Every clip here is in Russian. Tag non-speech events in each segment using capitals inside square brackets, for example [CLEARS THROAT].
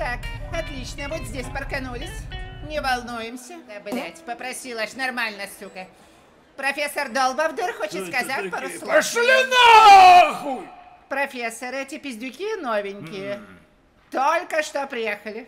Так, отлично, вот здесь парканулись. Не волнуемся. Да, блядь, попросила ж нормально, сука. Профессор Долбовдор хочет сказать пару слов. Пошли нахуй! Профессор, эти пиздюки новенькие. Только что приехали.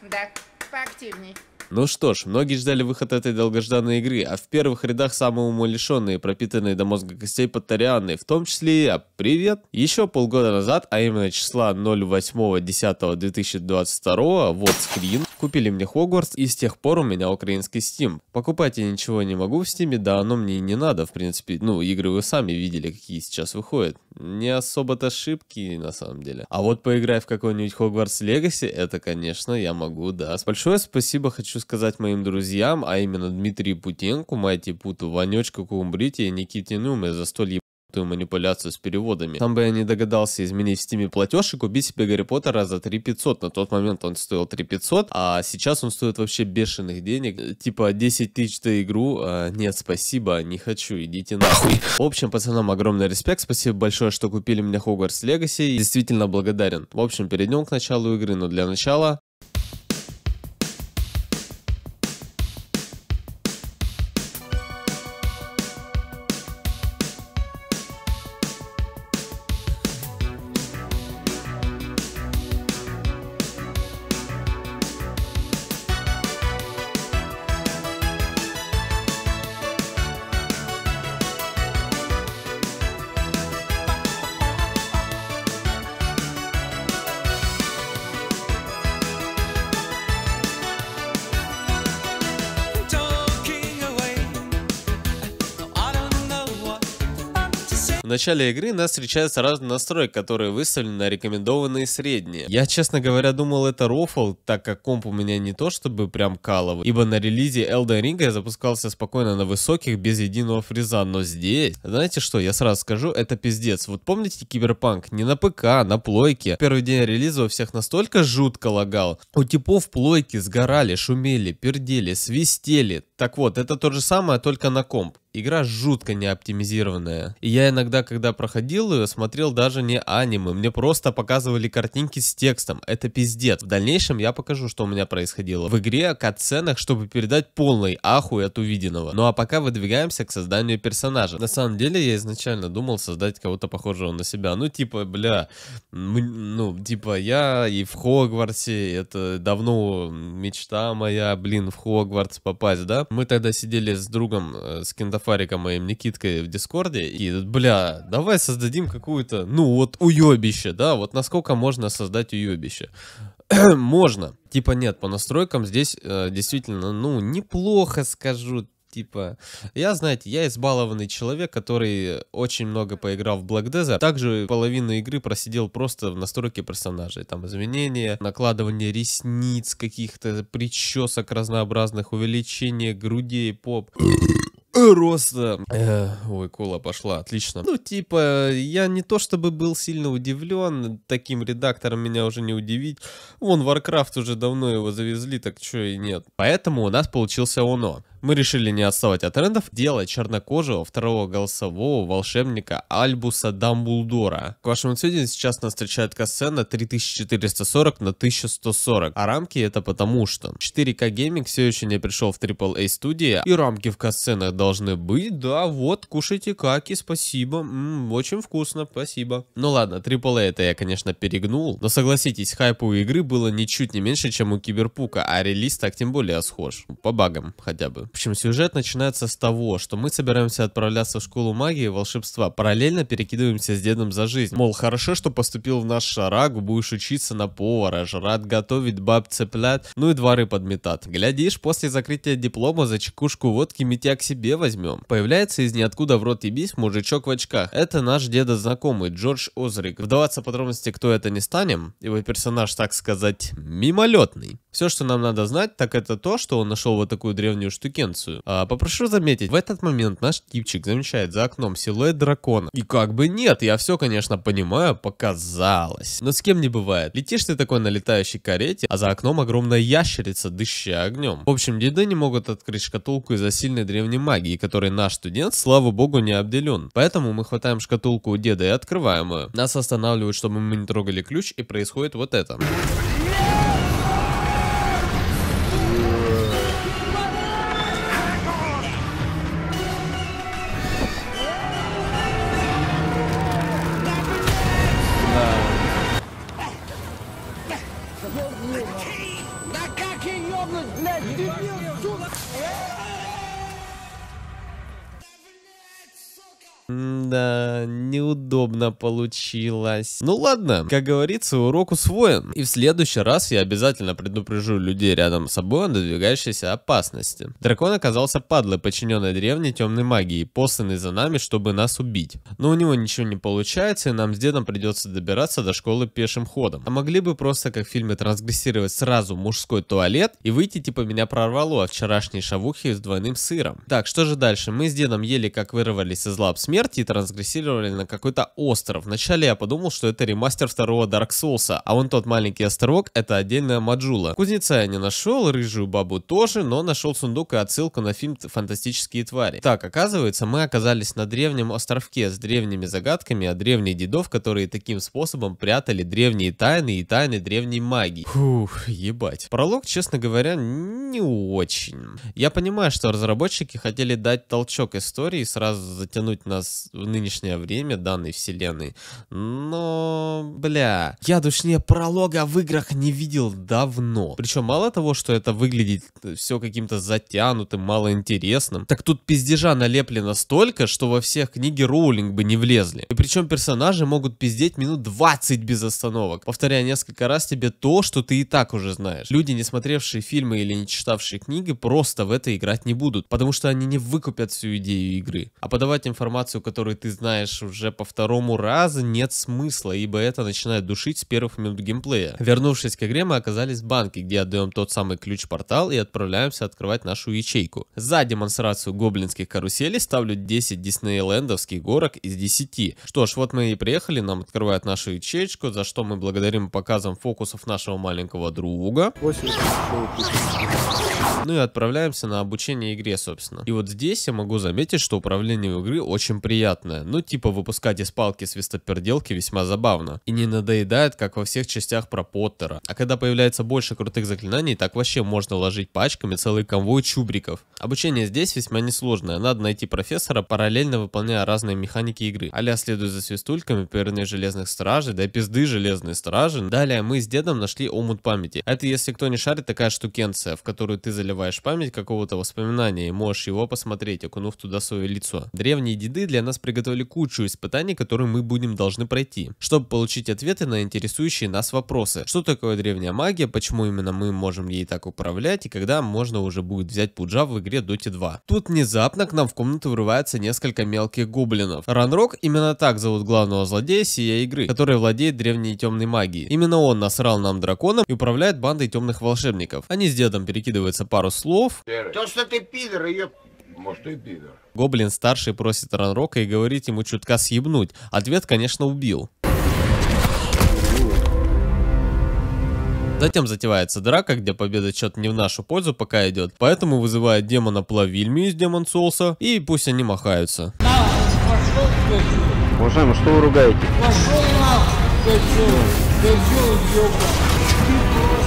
Да, поактивней. Ну что ж, многие ждали выход этой долгожданной игры, а в первых рядах самые умалишенные, пропитанные до мозга костей подтарианы, в том числе и я. Привет! Еще полгода назад, а именно числа 08.10.2022, вот скрин, купили мне Хогвартс, и с тех пор у меня украинский Steam. Покупать я ничего не могу в Steam, да оно мне и не надо, в принципе, ну, игры вы сами видели, какие сейчас выходят не особо-то ошибки на самом деле. А вот поиграв в какой-нибудь Хогвартс Legacy, это, конечно, я могу, да. Большое спасибо хочу сказать моим друзьям, а именно Дмитрию Путенку, Майти Путу, Ванечку Кумбрите и Никите Нюме за столь ту манипуляцию с переводами. Там бы я не догадался изменить в стиме платеж и купить себе Гарри Поттера за 3 500. На тот момент он стоил 3 500, а сейчас он стоит вообще бешеных денег. Типа 10 тысяч за игру. А, нет, спасибо, не хочу, идите нахуй. В общем, пацанам огромный респект. Спасибо большое, что купили мне Хогвартс Легаси. Действительно благодарен. В общем, перейдем к началу игры, но для начала начале игры нас встречаются разные настройки, которые выставлены на рекомендованные средние. Я, честно говоря, думал это рофл, так как комп у меня не то чтобы прям каловый, ибо на релизе Elden Ring я запускался спокойно на высоких без единого фриза, но здесь, знаете что, я сразу скажу, это пиздец. Вот помните Киберпанк? Не на ПК, а на плойке. Первый день релиза у всех настолько жутко лагал. У типов плойки сгорали, шумели, пердели, свистели, так вот, это то же самое, только на комп. Игра жутко не оптимизированная. И я иногда, когда проходил ее, смотрел даже не аниме. Мне просто показывали картинки с текстом. Это пиздец. В дальнейшем я покажу, что у меня происходило. В игре о катсценах, чтобы передать полный ахуй от увиденного. Ну а пока выдвигаемся к созданию персонажа. На самом деле, я изначально думал создать кого-то похожего на себя. Ну типа, бля, ну типа я и в Хогвартсе, это давно мечта моя, блин, в Хогвартс попасть, да? Мы тогда сидели с другом, э, с киндафариком моим Никиткой в Дискорде, и, бля, давай создадим какую-то, ну вот уебище, да, вот насколько можно создать уебище [CLEARS THROAT] можно. Типа нет, по настройкам здесь э, действительно, ну, неплохо скажу, типа... Я, знаете, я избалованный человек, который очень много поиграл в Black Desert. Также половину игры просидел просто в настройке персонажей. Там изменения, накладывание ресниц, каких-то причесок разнообразных, увеличение грудей, поп. [CLEARS THROAT] Роста. Э, ой, кола пошла, отлично. Ну, типа, я не то чтобы был сильно удивлен, таким редактором меня уже не удивить. Вон, Warcraft уже давно его завезли, так что и нет. Поэтому у нас получился ОНО. Мы решили не отставать от трендов, делая чернокожего второго голосового волшебника Альбуса Дамблдора. К вашему сведению, сейчас нас встречает касцена 3440 на 1140, а рамки это потому что 4К гейминг все еще не пришел в AAA студии, и рамки в касценах должны быть, да, вот, кушайте каки, спасибо, М -м, очень вкусно, спасибо. Ну ладно, AAA это я, конечно, перегнул, но согласитесь, хайп у игры было ничуть не меньше, чем у Киберпука, а релиз так тем более схож, по багам хотя бы. В общем, сюжет начинается с того, что мы собираемся отправляться в школу магии и волшебства, параллельно перекидываемся с дедом за жизнь. Мол, хорошо, что поступил в наш шарагу, будешь учиться на повара, жрать, готовить, баб цеплять, ну и дворы подметать. Глядишь, после закрытия диплома за чекушку водки митя к себе возьмем. Появляется из ниоткуда в рот ебись мужичок в очках. Это наш деда знакомый, Джордж Озрик. Вдаваться в подробности, кто это не станем, его персонаж, так сказать, мимолетный. Все, что нам надо знать, так это то, что он нашел вот такую древнюю штуки конкуренцию. А, попрошу заметить, в этот момент наш типчик замечает за окном силуэт дракона. И как бы нет, я все, конечно, понимаю, показалось. Но с кем не бывает. Летишь ты такой на летающей карете, а за окном огромная ящерица, дыща огнем. В общем, деды не могут открыть шкатулку из-за сильной древней магии, которой наш студент, слава богу, не обделен. Поэтому мы хватаем шкатулку у деда и открываем ее. Нас останавливают, чтобы мы не трогали ключ, и происходит вот это. problem, блядь, дебил, сука! Да, неудобно получилось. Ну ладно, как говорится, урок усвоен. И в следующий раз я обязательно предупрежу людей рядом с собой о надвигающейся опасности. Дракон оказался падлой, подчиненной древней темной магии, посланной за нами, чтобы нас убить. Но у него ничего не получается, и нам с дедом придется добираться до школы пешим ходом. А могли бы просто, как в фильме, трансгрессировать сразу мужской туалет и выйти типа меня прорвало от вчерашней шавухи с двойным сыром. Так, что же дальше? Мы с дедом ели, как вырвались из лап смерти смерти и трансгрессировали на какой-то остров. Вначале я подумал, что это ремастер второго Dark Souls, а вон тот маленький островок — это отдельная Маджула. Кузнеца я не нашел, рыжую бабу тоже, но нашел сундук и отсылку на фильм «Фантастические твари». Так, оказывается, мы оказались на древнем островке с древними загадками о древних дедов, которые таким способом прятали древние тайны и тайны древней магии. Фух, ебать. Пролог, честно говоря, не очень. Я понимаю, что разработчики хотели дать толчок истории и сразу затянуть нас в нынешнее время данной вселенной. Но, бля, я точнее пролога в играх не видел давно. Причем мало того, что это выглядит э, все каким-то затянутым, малоинтересным, так тут пиздежа налеплено столько, что во всех книги Роулинг бы не влезли. И причем персонажи могут пиздеть минут 20 без остановок, повторяя несколько раз тебе то, что ты и так уже знаешь. Люди, не смотревшие фильмы или не читавшие книги, просто в это играть не будут, потому что они не выкупят всю идею игры. А подавать информацию информацию, которую ты знаешь уже по второму разу, нет смысла, ибо это начинает душить с первых минут геймплея. Вернувшись к игре, мы оказались в банке, где отдаем тот самый ключ-портал и отправляемся открывать нашу ячейку. За демонстрацию гоблинских каруселей ставлю 10 диснейлендовских горок из 10. Что ж, вот мы и приехали, нам открывают нашу ячейку, за что мы благодарим показам фокусов нашего маленького друга. 8 ну и отправляемся на обучение игре, собственно. И вот здесь я могу заметить, что управление игры очень приятное. Ну, типа выпускать из палки свистоперделки весьма забавно. И не надоедает, как во всех частях про Поттера. А когда появляется больше крутых заклинаний, так вообще можно ложить пачками целый конвой чубриков. Обучение здесь весьма несложное. Надо найти профессора, параллельно выполняя разные механики игры. Аля следует за свистульками, перные железных стражей, да пизды железные стражи. Далее мы с дедом нашли омут памяти. Это, если кто не шарит, такая штукенция, в которую ты заливаешь память какого-то воспоминания и можешь его посмотреть, окунув туда свое лицо. Древние деды для нас приготовили кучу испытаний, которые мы будем должны пройти, чтобы получить ответы на интересующие нас вопросы. Что такое древняя магия, почему именно мы можем ей так управлять и когда можно уже будет взять пуджа в игре Dota 2. Тут внезапно к нам в комнату врывается несколько мелких гоблинов. Ранрок именно так зовут главного злодея сия игры, который владеет древней темной магией. Именно он насрал нам драконом и управляет бандой темных волшебников. Они с дедом перекидываются пару слов. То, что ты пидор, ее... Может, ты пидор. Гоблин-старший просит Ранрока и говорит ему чутка съебнуть. Ответ, конечно, убил. Затем затевается драка, где победа счет не в нашу пользу пока идет, поэтому вызывает демона Плавильми из Демон Соуса, и пусть они махаются. Уважаемый, что вы ругаете? Пошел нахуй, козел, козел,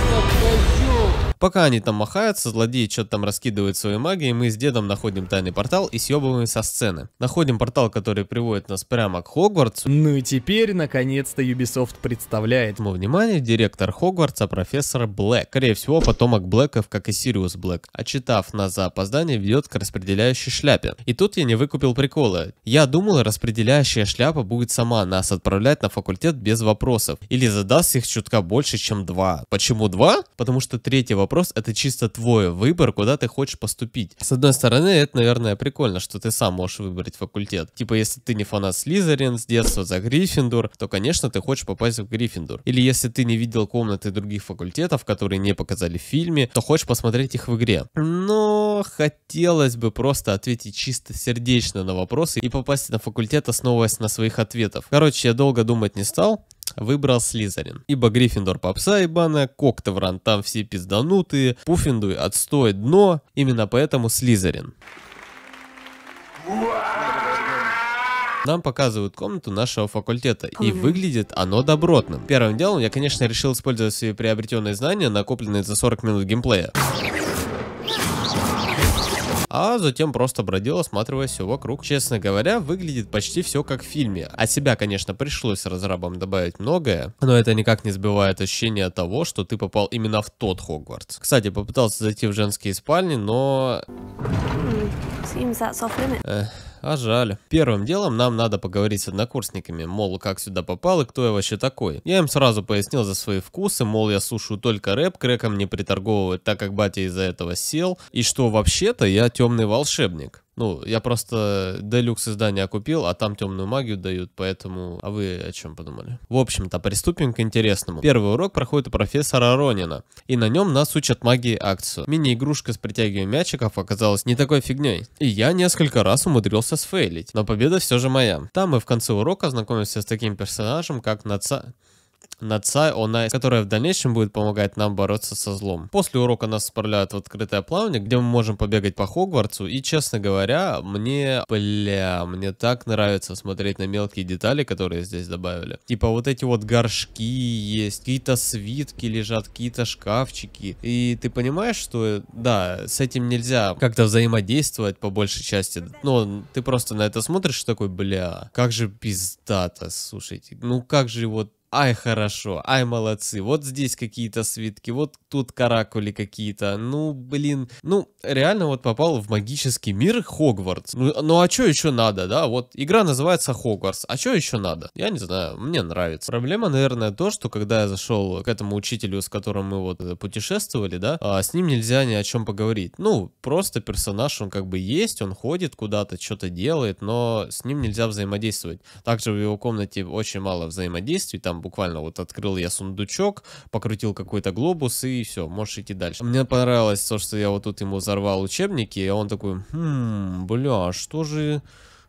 Пока они там махаются, злодеи что-то там раскидывают свои магии, мы с дедом находим тайный портал и съебываем со сцены. Находим портал, который приводит нас прямо к Хогвартсу. Ну и теперь, наконец-то, Ubisoft представляет. Ему внимание, директор Хогвартса, профессор Блэк. Скорее всего, потомок Блэков, как и Сириус Блэк. Отчитав нас за опоздание, ведет к распределяющей шляпе. И тут я не выкупил прикола. Я думал, распределяющая шляпа будет сама нас отправлять на факультет без вопросов. Или задаст их чутка больше, чем два. Почему два? Потому что третий вопрос вопрос, это чисто твой выбор, куда ты хочешь поступить. С одной стороны, это, наверное, прикольно, что ты сам можешь выбрать факультет. Типа, если ты не фанат Слизерин с детства за Гриффиндор, то, конечно, ты хочешь попасть в Гриффиндор. Или если ты не видел комнаты других факультетов, которые не показали в фильме, то хочешь посмотреть их в игре. Но хотелось бы просто ответить чисто сердечно на вопросы и попасть на факультет, основываясь на своих ответов. Короче, я долго думать не стал, выбрал Слизерин. Ибо Гриффиндор попса и бана, Коктевран там все пизданутые, Пуффиндуй отстой дно, именно поэтому Слизерин. Нам показывают комнату нашего факультета, и выглядит оно добротным. Первым делом я, конечно, решил использовать свои приобретенные знания, накопленные за 40 минут геймплея а затем просто бродил, осматривая все вокруг. Честно говоря, выглядит почти все как в фильме. От себя, конечно, пришлось разрабам добавить многое, но это никак не сбивает ощущение того, что ты попал именно в тот Хогвартс. Кстати, попытался зайти в женские спальни, но... Seems а жаль. Первым делом нам надо поговорить с однокурсниками, мол, как сюда попал и кто я вообще такой. Я им сразу пояснил за свои вкусы, мол, я слушаю только рэп, крэком не приторговывать, так как батя из-за этого сел, и что вообще-то я темный волшебник. Ну, я просто делюкс издания купил, а там темную магию дают, поэтому... А вы о чем подумали? В общем-то, приступим к интересному. Первый урок проходит у профессора Ронина, и на нем нас учат магии акцию. Мини-игрушка с притягиванием мячиков оказалась не такой фигней, и я несколько раз умудрился сфейлить, но победа все же моя. Там мы в конце урока знакомимся с таким персонажем, как Наца... Наца Онай, которая в дальнейшем будет помогать нам бороться со злом. После урока нас отправляют в открытое плавание, где мы можем побегать по Хогвартсу. И, честно говоря, мне... Бля, мне так нравится смотреть на мелкие детали, которые здесь добавили. Типа вот эти вот горшки есть, какие-то свитки лежат, какие-то шкафчики. И ты понимаешь, что, да, с этим нельзя как-то взаимодействовать по большей части. Но ты просто на это смотришь такой, бля, как же пиздато, слушайте. Ну как же вот Ай, хорошо, ай, молодцы. Вот здесь какие-то свитки, вот тут каракули какие-то. Ну, блин, ну, реально вот попал в магический мир Хогвартс. Ну, ну а что еще надо, да? Вот игра называется Хогвартс. А что еще надо? Я не знаю, мне нравится. Проблема, наверное, то, что когда я зашел к этому учителю, с которым мы вот э, путешествовали, да, а с ним нельзя ни о чем поговорить. Ну, просто персонаж, он как бы есть, он ходит куда-то, что-то делает, но с ним нельзя взаимодействовать. Также в его комнате очень мало взаимодействий, там буквально вот открыл я сундучок, покрутил какой-то глобус и все, можешь идти дальше. Мне понравилось то, что я вот тут ему взорвал учебники, и он такой, хм, бля, а что же...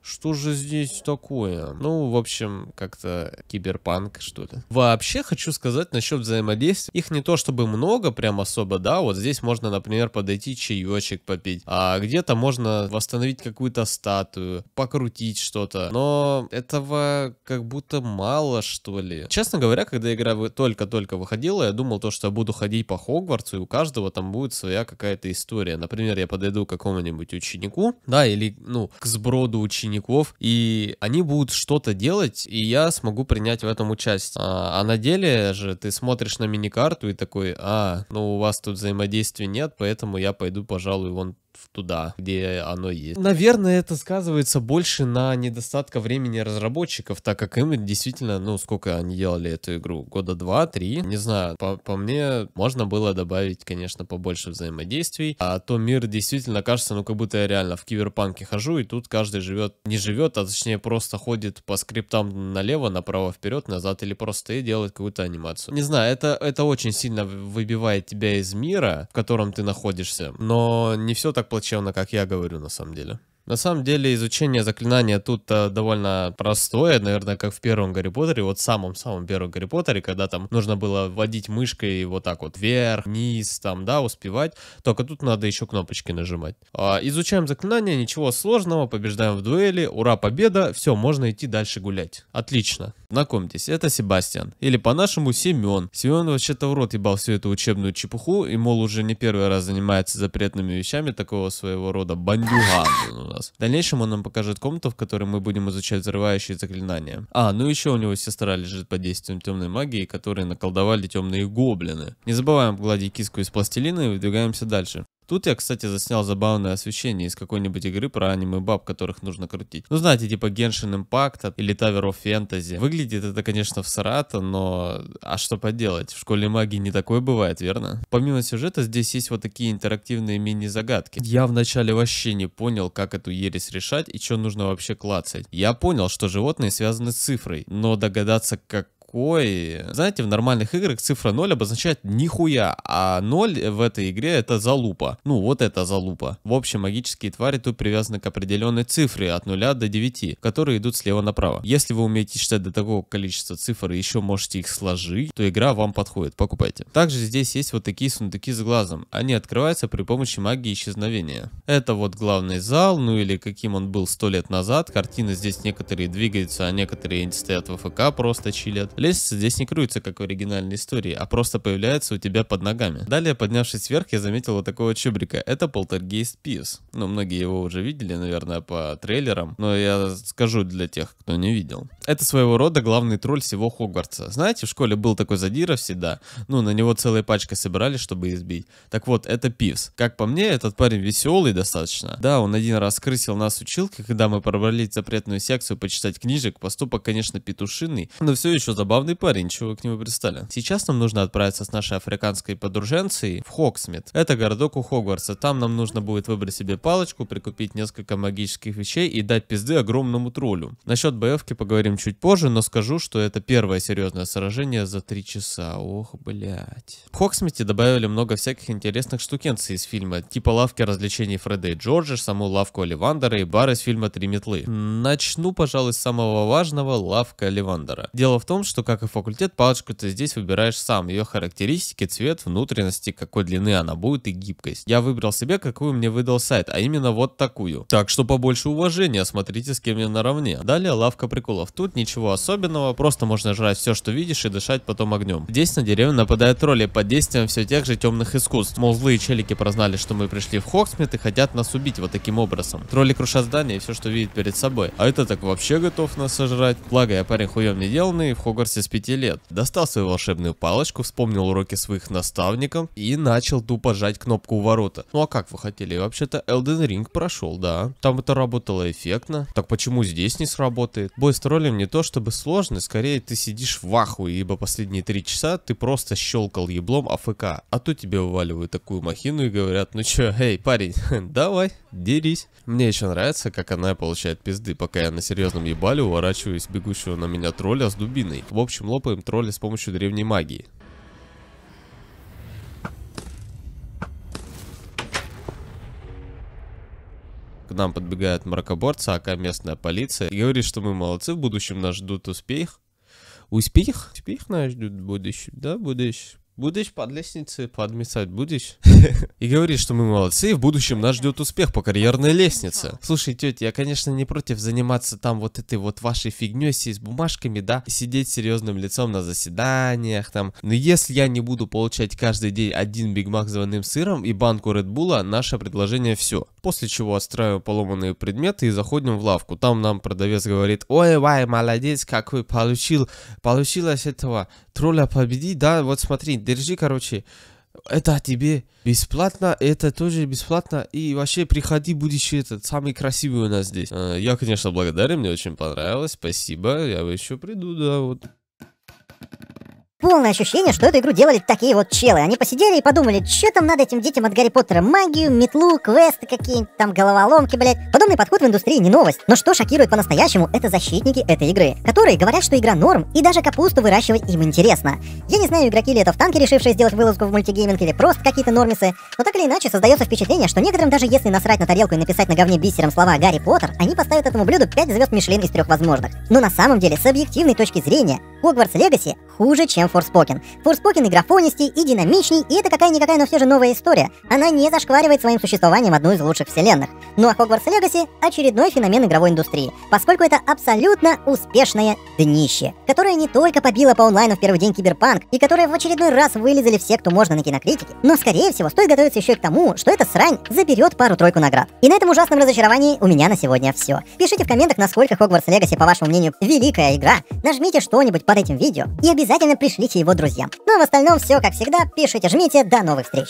Что же здесь такое? Ну, в общем, как-то киберпанк, что ли. Вообще хочу сказать насчет взаимодействия. Их не то чтобы много, прям особо, да. Вот здесь можно, например, подойти чаечек попить. А где-то можно восстановить какую-то статую, покрутить что-то. Но этого как будто мало, что ли. Честно говоря, когда игра только-только выходила, я думал то, что я буду ходить по Хогвартсу, и у каждого там будет своя какая-то история. Например, я подойду к какому-нибудь ученику, да, или, ну, к сброду учеников учеников, и они будут что-то делать, и я смогу принять в этом участие. А, а на деле же ты смотришь на миникарту и такой, а, ну у вас тут взаимодействия нет, поэтому я пойду, пожалуй, вон туда, где оно есть. Наверное, это сказывается больше на недостатка времени разработчиков, так как им действительно, ну, сколько они делали эту игру? Года два, три? Не знаю. По, по мне, можно было добавить, конечно, побольше взаимодействий, а то мир действительно кажется, ну, как будто я реально в киберпанке хожу, и тут каждый живет, не живет, а точнее просто ходит по скриптам налево, направо, вперед, назад, или просто и делает какую-то анимацию. Не знаю, это, это очень сильно выбивает тебя из мира, в котором ты находишься, но не все так так плачевно, как я говорю, на самом деле. На самом деле изучение заклинания тут э, довольно простое, наверное, как в первом Гарри Поттере, вот самом-самом первом Гарри Поттере, когда там нужно было вводить мышкой вот так вот вверх, вниз, там, да, успевать, только тут надо еще кнопочки нажимать. А, изучаем заклинание, ничего сложного, побеждаем в дуэли, ура, победа, все, можно идти дальше гулять. Отлично. Знакомьтесь, это Себастьян. Или по-нашему Семен. Семен вообще-то в рот ебал всю эту учебную чепуху и, мол, уже не первый раз занимается запретными вещами такого своего рода бандюга у нас. В дальнейшем он нам покажет комнату, в которой мы будем изучать взрывающие заклинания. А, ну еще у него сестра лежит под действием темной магии, которые наколдовали темные гоблины. Не забываем гладить киску из пластилина и выдвигаемся дальше. Тут я, кстати, заснял забавное освещение из какой-нибудь игры про аниме-баб, которых нужно крутить. Ну, знаете, типа Genshin Impact или Tower of Fantasy. Выглядит это, конечно, в Сарато, но... А что поделать? В школе магии не такое бывает, верно? Помимо сюжета, здесь есть вот такие интерактивные мини-загадки. Я вначале вообще не понял, как эту ересь решать и что нужно вообще клацать. Я понял, что животные связаны с цифрой, но догадаться, как такой. Знаете, в нормальных играх цифра 0 обозначает нихуя, а 0 в этой игре это залупа. Ну, вот это залупа. В общем, магические твари тут привязаны к определенной цифре от 0 до 9, которые идут слева направо. Если вы умеете считать до такого количества цифр и еще можете их сложить, то игра вам подходит, покупайте. Также здесь есть вот такие сундуки с глазом. Они открываются при помощи магии исчезновения. Это вот главный зал, ну или каким он был сто лет назад. Картины здесь некоторые двигаются, а некоторые стоят в АФК, просто чилят. Лестница здесь не крутится, как в оригинальной истории, а просто появляется у тебя под ногами. Далее, поднявшись вверх, я заметил вот такого чубрика. Это полтергейст Пивс. Ну, многие его уже видели, наверное, по трейлерам, но я скажу для тех, кто не видел. Это своего рода главный тролль всего Хогвартса. Знаете, в школе был такой задира всегда, ну, на него целая пачка собирали, чтобы избить. Так вот, это Пивс. Как по мне, этот парень веселый достаточно. Да, он один раз крысил нас училки, когда мы пробрались запретную секцию почитать книжек. Поступок, конечно, петушиный, но все еще забавный забавный парень, чего вы к нему пристали. Сейчас нам нужно отправиться с нашей африканской подруженцей в Хоксмит. Это городок у Хогвартса. Там нам нужно будет выбрать себе палочку, прикупить несколько магических вещей и дать пизды огромному троллю. Насчет боевки поговорим чуть позже, но скажу, что это первое серьезное сражение за три часа. Ох, блять. В Хоксмите добавили много всяких интересных штукенций из фильма, типа лавки развлечений Фреда и Джорджа, саму лавку Оливандера и бар из фильма «Три метлы». Начну, пожалуй, с самого важного, лавка Оливандера. Дело в том, что что, как и факультет, палочку ты здесь выбираешь сам, ее характеристики, цвет, внутренности, какой длины она будет и гибкость. Я выбрал себе, какую мне выдал сайт, а именно вот такую. Так что побольше уважения, смотрите с кем я наравне. Далее лавка приколов. Тут ничего особенного, просто можно жрать все, что видишь и дышать потом огнем. Здесь на деревню нападают тролли под действием все тех же темных искусств. Мол, злые челики прознали, что мы пришли в Хоксмит и хотят нас убить вот таким образом. Тролли крушат здание и все, что видит перед собой. А это так вообще готов нас сожрать. Благо я парень хуем не деланный в хогар. Перси с 5 лет. Достал свою волшебную палочку, вспомнил уроки своих наставников и начал тупо жать кнопку у ворота. Ну а как вы хотели? Вообще-то Elden Ring прошел, да. Там это работало эффектно. Так почему здесь не сработает? Бой с троллем не то чтобы сложный, скорее ты сидишь в ахуе, ибо последние три часа ты просто щелкал еблом АФК. А тут тебе вываливают такую махину и говорят, ну чё, эй, парень, [LAUGHS] давай, дерись. Мне еще нравится, как она получает пизды, пока я на серьезном ебале уворачиваюсь бегущего на меня тролля с дубиной. В общем, лопаем тролля с помощью древней магии. К нам подбегает мракоборца, ака местная полиция, и говорит, что мы молодцы, в будущем нас ждут успех. Успех? Успех нас ждут в будущем, да, будущем? Будешь под лестницей подмесать, будешь? [LAUGHS] И говорит, что мы молодцы, и в будущем нас ждет успех по карьерной лестнице. Слушай, тетя, я, конечно, не против заниматься там вот этой вот вашей фигней с бумажками, да, сидеть серьезным лицом на заседаниях там. Но если я не буду получать каждый день один Биг Мак с сыром и банку Редбула, наше предложение все. После чего отстраиваю поломанные предметы и заходим в лавку. Там нам продавец говорит, ой, вай, молодец, какой получил, получилось этого тролля победить, да, вот смотри, держи, короче, это тебе бесплатно, это тоже бесплатно, и вообще приходи, будешь этот самый красивый у нас здесь. Э, я, конечно, благодарен, мне очень понравилось, спасибо, я еще приду, да, вот полное ощущение, что эту игру делали такие вот челы. Они посидели и подумали, что там надо этим детям от Гарри Поттера? Магию, метлу, квесты какие-нибудь, там головоломки, блядь. Подобный подход в индустрии не новость. Но что шокирует по-настоящему, это защитники этой игры, которые говорят, что игра норм, и даже капусту выращивать им интересно. Я не знаю, игроки ли это в танке, решившие сделать вылазку в мультигейминг, или просто какие-то нормисы, но так или иначе создается впечатление, что некоторым даже если насрать на тарелку и написать на говне бисером слова «Гарри Поттер», они поставят этому блюду 5 звезд Мишлен из трех возможных. Но на самом деле, с объективной точки зрения, Хогвартс Легаси хуже, чем Форспокен. Форспокен играфонистей и динамичней, и это какая-никакая, но все же новая история. Она не зашкваривает своим существованием одну из лучших вселенных. Ну а Hogwarts Legacy — очередной феномен игровой индустрии, поскольку это абсолютно успешное днище, которое не только побило по онлайну в первый день Киберпанк, и которое в очередной раз вылезали все, кто можно на кинокритике, но, скорее всего, стоит готовиться еще и к тому, что эта срань заберет пару-тройку наград. И на этом ужасном разочаровании у меня на сегодня все. Пишите в комментах, насколько Хогвартс Легаси по вашему мнению, великая игра. Нажмите что-нибудь под этим видео и обязательно обязательно пришлите его друзьям. Ну а в остальном все как всегда, пишите, жмите, до новых встреч!